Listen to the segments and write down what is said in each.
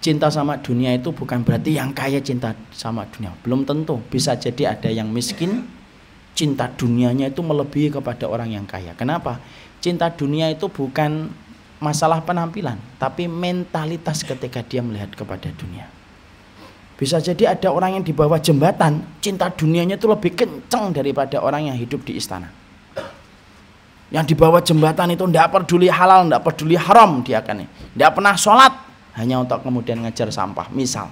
cinta sama dunia itu bukan berarti yang kaya cinta sama dunia. Belum tentu. Bisa jadi ada yang miskin cinta dunianya itu melebihi kepada orang yang kaya. Kenapa? Cinta dunia itu bukan masalah penampilan, tapi mentalitas ketika dia melihat kepada dunia. Bisa jadi ada orang yang di bawah jembatan, cinta dunianya itu lebih kenceng daripada orang yang hidup di istana. Yang di bawah jembatan itu tidak peduli halal, tidak peduli haram dia akan, tidak pernah sholat, hanya untuk kemudian ngejar sampah misal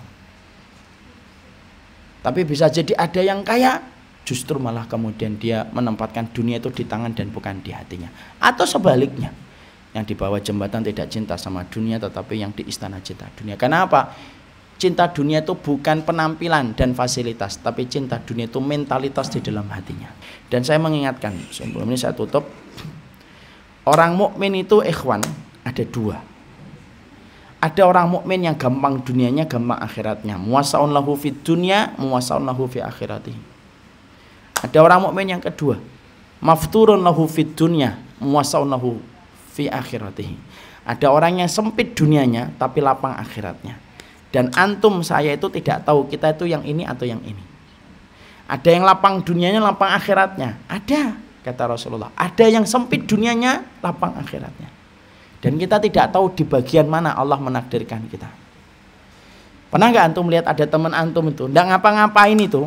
tapi bisa jadi ada yang kaya justru malah kemudian dia menempatkan dunia itu di tangan dan bukan di hatinya atau sebaliknya yang di bawah jembatan tidak cinta sama dunia tetapi yang di istana cinta dunia kenapa cinta dunia itu bukan penampilan dan fasilitas tapi cinta dunia itu mentalitas di dalam hatinya dan saya mengingatkan sebelum ini saya tutup orang mukmin itu ikhwan ada dua ada orang mukmin yang gampang dunianya gampang akhiratnya Muasaun lahu fid dunya muasaun lahu fi akhirati ada orang mukmin yang kedua mafturun lahu fid dunya muasaun lahu fi akhiratih. ada orang yang sempit dunianya tapi lapang akhiratnya dan antum saya itu tidak tahu kita itu yang ini atau yang ini ada yang lapang dunianya lapang akhiratnya ada kata Rasulullah ada yang sempit dunianya lapang akhiratnya dan kita tidak tahu di bagian mana Allah menakdirkan kita. Pernah nggak antum melihat ada teman antum itu, nggak ngapa-ngapain itu,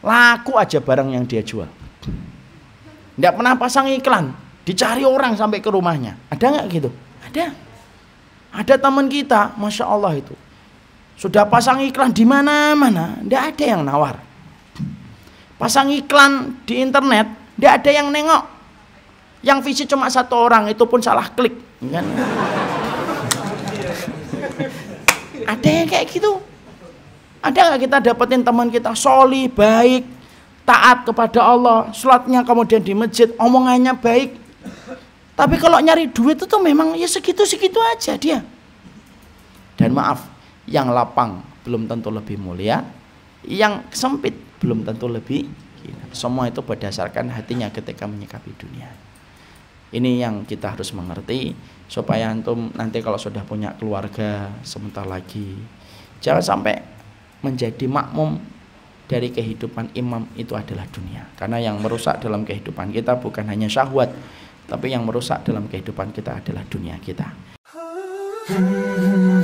laku aja barang yang dia jual. Nggak pernah pasang iklan, dicari orang sampai ke rumahnya. Ada nggak gitu? Ada. Ada teman kita, masya Allah itu, sudah pasang iklan di mana-mana, nggak ada yang nawar. Pasang iklan di internet, nggak ada yang nengok yang visi cuma satu orang itu pun salah klik. Kan? Ada yang kayak gitu. Ada nggak kita dapetin teman kita soli, baik, taat kepada Allah, sholatnya kemudian di masjid, omongannya baik. Tapi kalau nyari duit itu memang ya segitu-segitu aja dia. Dan maaf, yang lapang belum tentu lebih mulia, yang sempit belum tentu lebih Semua itu berdasarkan hatinya ketika menyikapi dunia. Ini yang kita harus mengerti supaya antum nanti kalau sudah punya keluarga sebentar lagi jangan sampai menjadi makmum dari kehidupan imam itu adalah dunia. Karena yang merusak dalam kehidupan kita bukan hanya syahwat, tapi yang merusak dalam kehidupan kita adalah dunia kita. Hmm.